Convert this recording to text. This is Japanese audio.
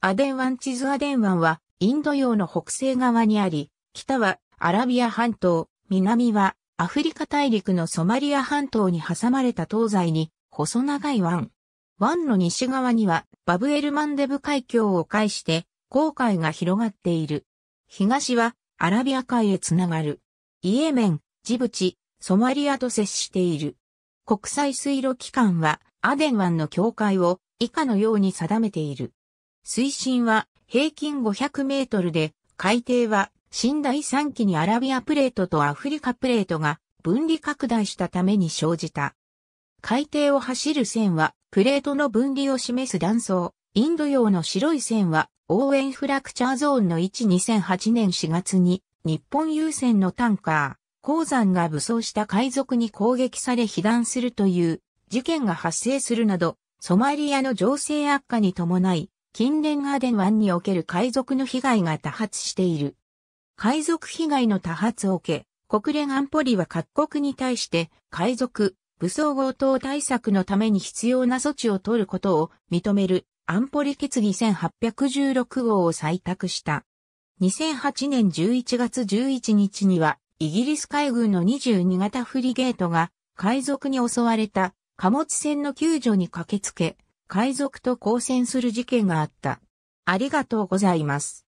アデン湾地図アデン湾は、インド洋の北西側にあり、北はアラビア半島、南はアフリカ大陸のソマリア半島に挟まれた東西に、細長い湾。湾の西側には、バブエルマンデブ海峡を介して、航海が広がっている。東は、アラビア海へつながる。イエメン、ジブチ、ソマリアと接している。国際水路機関は、アデン湾の境界を以下のように定めている。水深は平均500メートルで、海底は新第3期にアラビアプレートとアフリカプレートが分離拡大したために生じた。海底を走る線はプレートの分離を示す断層。インド洋の白い線は応援フラクチャーゾーンの1 2008年4月に日本優先のタンカー、鉱山が武装した海賊に攻撃され被弾するという事件が発生するなど、ソマリアの情勢悪化に伴い、近年アーデン湾における海賊の被害が多発している。海賊被害の多発を受け、国連安保理は各国に対して海賊、武装強盗対策のために必要な措置を取ることを認める安保理決議1816号を採択した。2008年11月11日には、イギリス海軍の22型フリゲートが海賊に襲われた貨物船の救助に駆けつけ、海賊と交戦する事件があった。ありがとうございます。